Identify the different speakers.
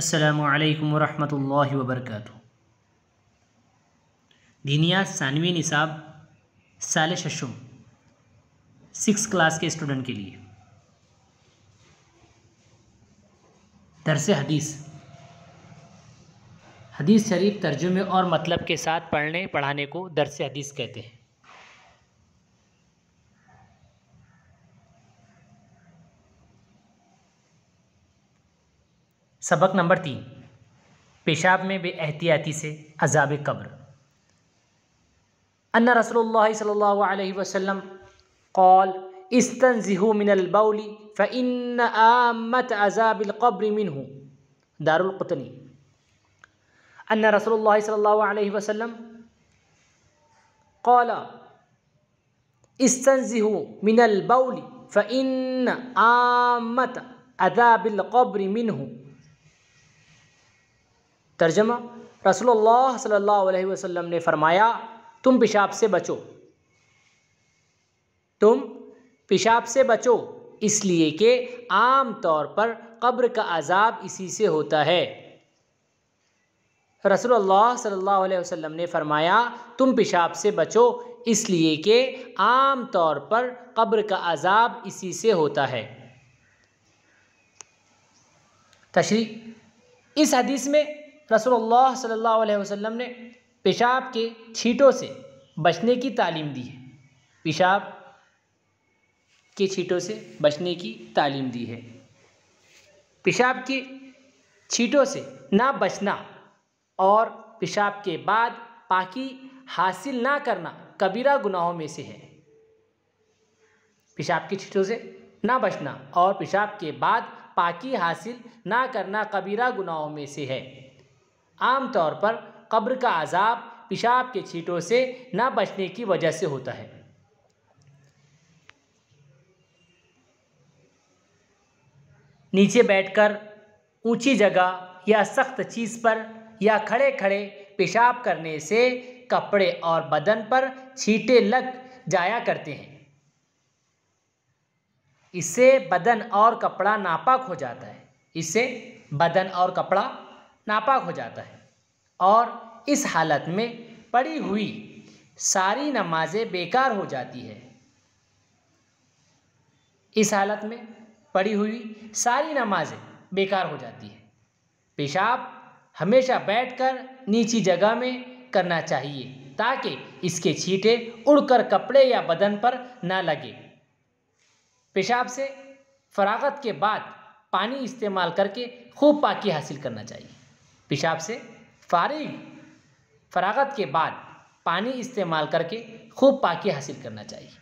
Speaker 1: असलकम वरहमल वबरक दीनिया सानवी निसाब साल शशुम सिक्स क्लास के स्टूडेंट के लिए दरस हदीस हदीस शरीफ तर्जुमे और मतलब के साथ पढ़ने पढ़ाने को दरस हदीस कहते हैं सबक नंबर तीन पेशाब में बेहतियाती से अजाब कब्र अन रसोल्ला सल्ला वसम कौल इस्तनजहू मिनलबौली फ़िन आमत अजाबिलकब्र मिन हूँ दारुलकतनी अन रसोल्ला सल्ला वसम कौल इस्तनजहू मिनलबौली फ़िन आमत अजाबिलकब्र मिन हूँ तर्जमा रसोल्ला सल्ला वसम ने फरमाया तुम पेशाब से बचो तुम पेशाब से बचो इसलिए कि आम तौर पर कब्र का अजाब इसी से होता है रसोल्ला सल्ला वसम ने फरमाया तुम पेशाब से बचो इसलिए कि आम तौर पर कब्र का अजाब इसी से होता है तशरी इस हदीस में रसोल्ला सल्ला वसम ने पेशाब के छीटों से बचने की तालीम दी है पेशाब के छीटों से बचने की तालीम दी है पेशाब के छीटों से ना बचना और पेशाब के बाद पाकि हासिल ना करना कबीरा गुनाहों में से है पेशाब के छीटों से ना बचना और पेशाब के बाद पाकि हासिल ना करना कबीरा गुनाहों में से है आम तौर पर कब्र का अजाब पेशाब के छींटों से ना बचने की वजह से होता है नीचे बैठकर ऊंची जगह या सख्त चीज़ पर या खड़े खड़े पेशाब करने से कपड़े और बदन पर छींटे लग जाया करते हैं इससे बदन और कपड़ा नापाक हो जाता है इससे बदन और कपड़ा नापाक हो जाता है और इस हालत में पड़ी हुई सारी नमाजें बेकार हो जाती है इस हालत में पड़ी हुई सारी नमाजें बेकार हो जाती है पेशाब हमेशा बैठकर नीची जगह में करना चाहिए ताकि इसके छींटे उड़कर कपड़े या बदन पर ना लगे पेशाब से फरागत के बाद पानी इस्तेमाल करके खूब पाकी हासिल करना चाहिए पेशाब से फारिग फरागत के बाद पानी इस्तेमाल करके खूब पाकि हासिल करना चाहिए